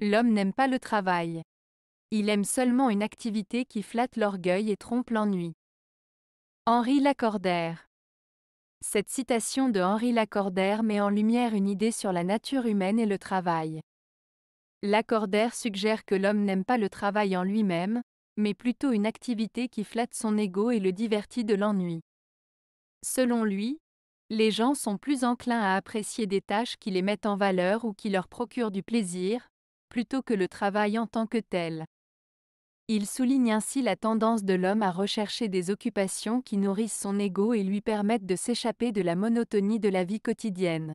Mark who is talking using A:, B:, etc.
A: L'homme n'aime pas le travail. Il aime seulement une activité qui flatte l'orgueil et trompe l'ennui. Henri Lacordaire. Cette citation de Henri Lacordaire met en lumière une idée sur la nature humaine et le travail. Lacordaire suggère que l'homme n'aime pas le travail en lui-même, mais plutôt une activité qui flatte son ego et le divertit de l'ennui. Selon lui, les gens sont plus enclins à apprécier des tâches qui les mettent en valeur ou qui leur procurent du plaisir, plutôt que le travail en tant que tel. Il souligne ainsi la tendance de l'homme à rechercher des occupations qui nourrissent son ego et lui permettent de s'échapper de la monotonie de la vie quotidienne.